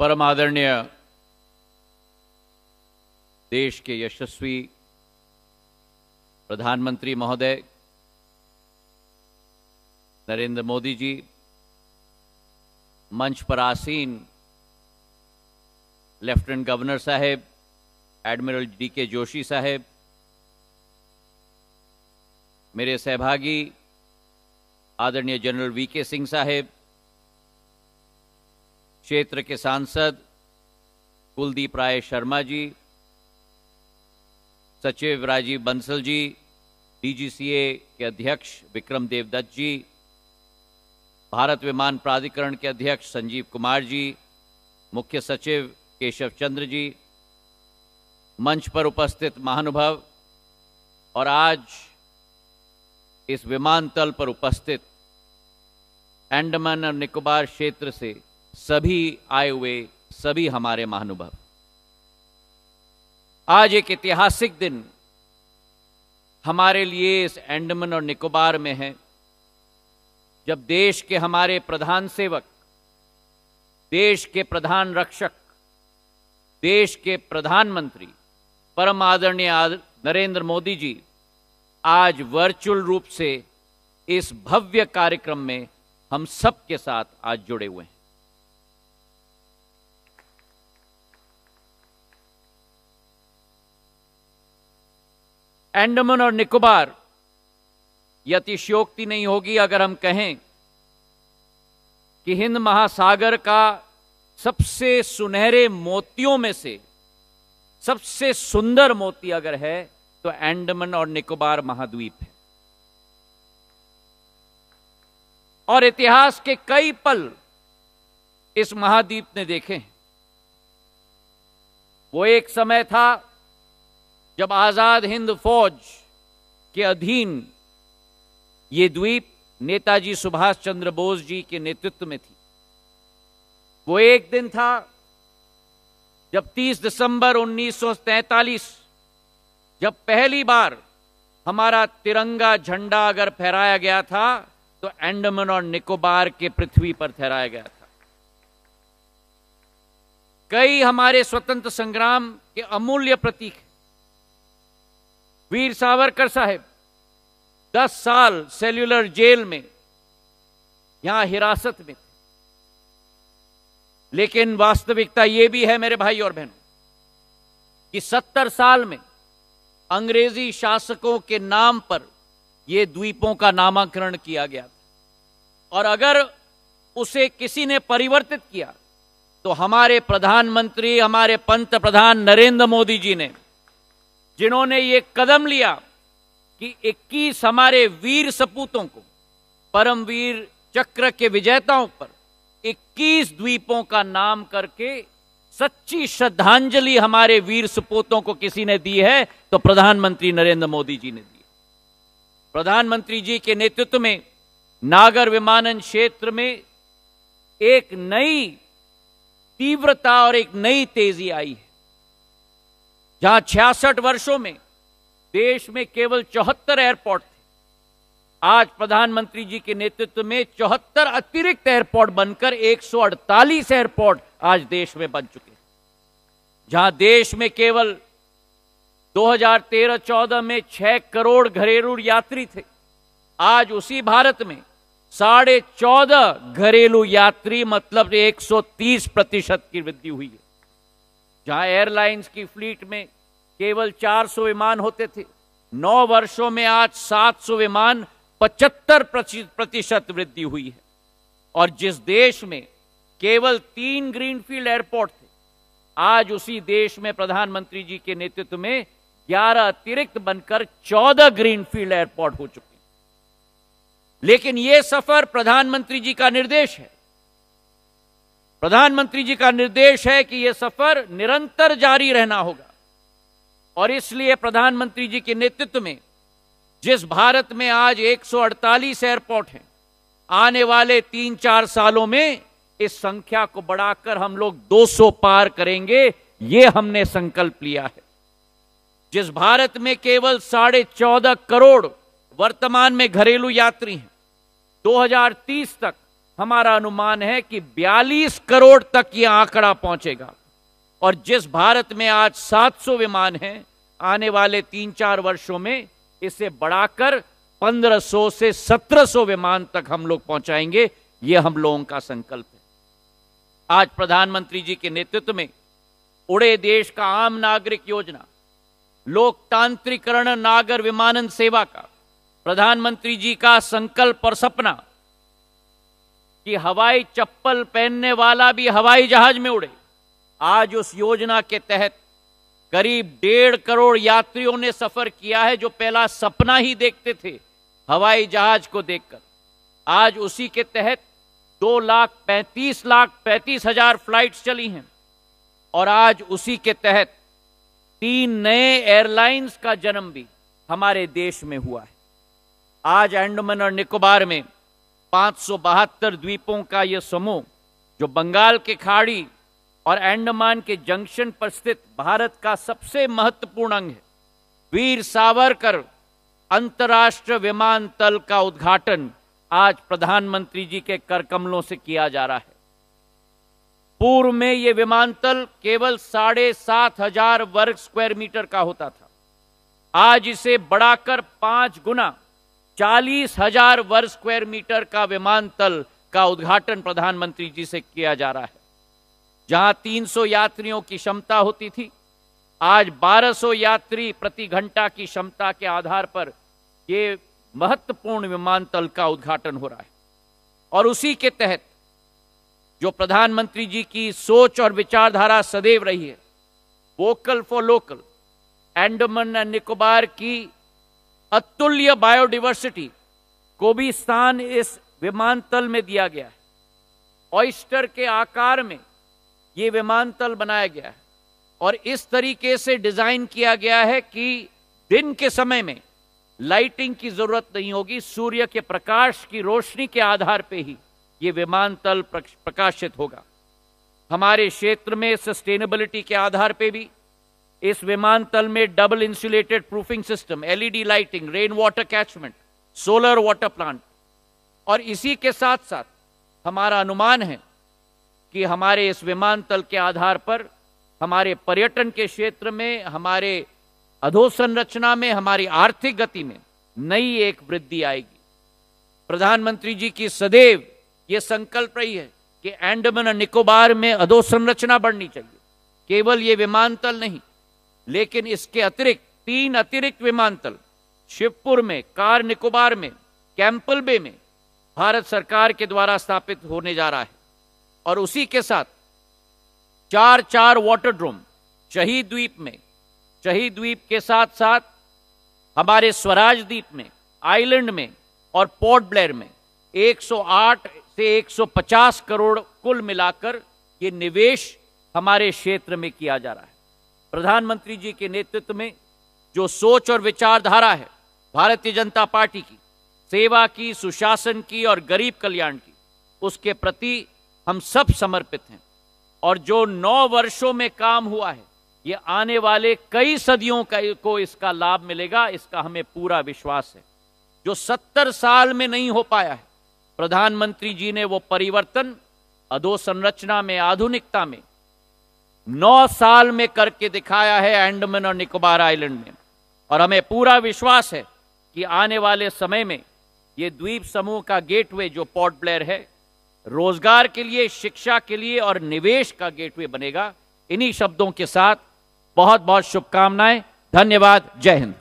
परम आदरणीय देश के यशस्वी प्रधानमंत्री महोदय नरेंद्र मोदी जी मंच पर आसीन लेफ्टिनेंट गवर्नर साहेब एडमिरल डी के जोशी साहेब मेरे सहभागी आदरणीय जनरल वी के सिंह साहेब क्षेत्र के सांसद कुलदीप राय शर्मा जी सचिव राजीव बंसल जी डीजीसीए के अध्यक्ष विक्रम देवदत्त जी भारत विमान प्राधिकरण के अध्यक्ष संजीव कुमार जी मुख्य सचिव केशव चंद्र जी मंच पर उपस्थित महानुभव और आज इस विमानतल पर उपस्थित एंडमन और निकोबार क्षेत्र से सभी आए हुए सभी हमारे महानुभव आज एक ऐतिहासिक दिन हमारे लिए इस एंडमन और निकोबार में है जब देश के हमारे प्रधान सेवक देश के प्रधान रक्षक देश के प्रधानमंत्री परम आदरणीय नरेंद्र मोदी जी आज वर्चुअल रूप से इस भव्य कार्यक्रम में हम सबके साथ आज जुड़े हुए हैं एंडमन और निकोबार यह अतिशयोक्ति नहीं होगी अगर हम कहें कि हिंद महासागर का सबसे सुनहरे मोतियों में से सबसे सुंदर मोती अगर है तो एंडमन और निकोबार महाद्वीप है और इतिहास के कई पल इस महाद्वीप ने देखे हैं वो एक समय था जब आज़ाद हिंद फौज के अधीन ये द्वीप नेताजी सुभाष चंद्र बोस जी के नेतृत्व में थी वो एक दिन था जब 30 दिसंबर 1943 जब पहली बार हमारा तिरंगा झंडा अगर फहराया गया था तो एंडमन और निकोबार के पृथ्वी पर फहराया गया था कई हमारे स्वतंत्र संग्राम के अमूल्य प्रतीक वीर सावरकर साहब दस साल सेल्यूलर जेल में यहां हिरासत में थे लेकिन वास्तविकता यह भी है मेरे भाई और बहनों कि सत्तर साल में अंग्रेजी शासकों के नाम पर यह द्वीपों का नामांकरण किया गया था और अगर उसे किसी ने परिवर्तित किया तो हमारे प्रधानमंत्री हमारे पंत प्रधान नरेंद्र मोदी जी ने जिन्होंने ये कदम लिया कि 21 हमारे वीर सपूतों को परमवीर चक्र के विजेताओं पर 21 द्वीपों का नाम करके सच्ची श्रद्धांजलि हमारे वीर सपूतों को किसी ने दी है तो प्रधानमंत्री नरेंद्र मोदी जी ने दी प्रधानमंत्री जी के नेतृत्व में नागर विमानन क्षेत्र में एक नई तीव्रता और एक नई तेजी आई है जहां छियासठ वर्षों में देश में केवल चौहत्तर एयरपोर्ट थे आज प्रधानमंत्री जी के नेतृत्व में चौहत्तर अतिरिक्त एयरपोर्ट बनकर 148 एयरपोर्ट आज देश में बन चुके जहां देश में केवल 2013-14 में 6 करोड़ घरेलू यात्री थे आज उसी भारत में साढ़े चौदह घरेलू यात्री मतलब 130 प्रतिशत की वृद्धि हुई है जहां एयरलाइंस की फ्लीट में केवल 400 विमान होते थे नौ वर्षों में आज 700 विमान 75 प्रतिशत वृद्धि हुई है और जिस देश में केवल तीन ग्रीनफील्ड एयरपोर्ट थे आज उसी देश में प्रधानमंत्री जी के नेतृत्व में 11 अतिरिक्त बनकर 14 ग्रीनफील्ड एयरपोर्ट हो चुके हैं लेकिन यह सफर प्रधानमंत्री जी का निर्देश है प्रधानमंत्री जी का निर्देश है कि यह सफर निरंतर जारी रहना होगा और इसलिए प्रधानमंत्री जी के नेतृत्व में जिस भारत में आज 148 एयरपोर्ट हैं आने वाले तीन चार सालों में इस संख्या को बढ़ाकर हम लोग 200 पार करेंगे यह हमने संकल्प लिया है जिस भारत में केवल साढ़े चौदह करोड़ वर्तमान में घरेलू यात्री हैं 2030 तक हमारा अनुमान है कि 42 करोड़ तक यह आंकड़ा पहुंचेगा और जिस भारत में आज 700 विमान हैं आने वाले तीन चार वर्षों में इसे बढ़ाकर 1500 से 1700 विमान तक हम लोग पहुंचाएंगे यह हम लोगों का संकल्प है आज प्रधानमंत्री जी के नेतृत्व में उड़े देश का आम नागरिक योजना लोकतांत्रिकरण नागर विमानन सेवा का प्रधानमंत्री जी का संकल्प और सपना कि हवाई चप्पल पहनने वाला भी हवाई जहाज में उड़े आज उस योजना के तहत करीब डेढ़ करोड़ यात्रियों ने सफर किया है जो पहला सपना ही देखते थे हवाई जहाज को देखकर आज उसी के तहत दो लाख पैंतीस लाख पैंतीस हजार फ्लाइट चली हैं और आज उसी के तहत तीन नए एयरलाइंस का जन्म भी हमारे देश में हुआ है आज एंडमन और निकोबार में 572 द्वीपों का यह समूह जो बंगाल के खाड़ी और अंडमान के जंक्शन पर स्थित भारत का सबसे महत्वपूर्ण अंग है वीर सावरकर अंतर्राष्ट्रीय विमानतल का उद्घाटन आज प्रधानमंत्री जी के कर कमलों से किया जा रहा है पूर्व में यह विमानतल केवल साढ़े सात हजार वर्ग स्क्वायर मीटर का होता था आज इसे बढ़ाकर पांच गुना चालीस हजार वर्ग स्क्वायर मीटर का विमानतल का उद्घाटन प्रधानमंत्री जी से किया जा रहा है जहां 300 यात्रियों की क्षमता होती थी आज 1200 यात्री प्रति घंटा की क्षमता के आधार पर ये महत्वपूर्ण विमानतल का उद्घाटन हो रहा है और उसी के तहत जो प्रधानमंत्री जी की सोच और विचारधारा सदैव रही है vocal for local Andaman and Nicobar की अतुल्य बायोडिवर्सिटी को भी स्थान इस विमानतल में दिया गया है ऑइस्टर के आकार में ये विमानतल बनाया गया है और इस तरीके से डिजाइन किया गया है कि दिन के समय में लाइटिंग की जरूरत नहीं होगी सूर्य के प्रकाश की रोशनी के आधार पर ही ये विमानतल प्रकाशित होगा हमारे क्षेत्र में सस्टेनेबिलिटी के आधार पर भी इस विमानतल में double insulated proofing system LED lighting rain water catchment solar water plant और इसी के साथ साथ हमारा अनुमान है कि हमारे इस विमानतल के आधार पर हमारे पर्यटन के क्षेत्र में हमारे अधोसंरचना में हमारी आर्थिक गति में नई एक वृद्धि आएगी प्रधानमंत्री जी की सदैव ये संकल्प रही है कि एंडमन निकोबार में अधोसंरचना बढ़नी चाहिए केवल ये विमानतल नहीं लेकिन इसके अतिरिक्त तीन अतिरिक्त विमानतल शिवपुर में कार निकोबार में कैंपल बे में भारत सरकार के द्वारा स्थापित होने जा रहा है और उसी के साथ चार चार वाटर ड्रोम शहीद द्वीप में शहीद द्वीप के साथ साथ हमारे स्वराज द्वीप में आइलैंड में और पोर्ट ब्लेयर में 108 से 150 करोड़ कुल मिलाकर ये निवेश हमारे क्षेत्र में किया जा रहा है प्रधानमंत्री जी के नेतृत्व में जो सोच और विचारधारा है भारतीय जनता पार्टी की सेवा की सुशासन की और गरीब कल्याण की उसके प्रति हम सब समर्पित हैं और जो नौ वर्षों में काम हुआ है ये आने वाले कई सदियों का को इसका लाभ मिलेगा इसका हमें पूरा विश्वास है जो सत्तर साल में नहीं हो पाया है प्रधानमंत्री जी ने वो परिवर्तन अधोसंरचना में आधुनिकता में नौ साल में करके दिखाया है एंडमन और निकोबार आइलैंड में और हमें पूरा विश्वास है कि आने वाले समय में ये द्वीप समूह का गेटवे जो पोर्ट ब्लेयर है रोजगार के लिए शिक्षा के लिए और निवेश का गेटवे बनेगा इन्हीं शब्दों के साथ बहुत बहुत शुभकामनाएं धन्यवाद जय हिंद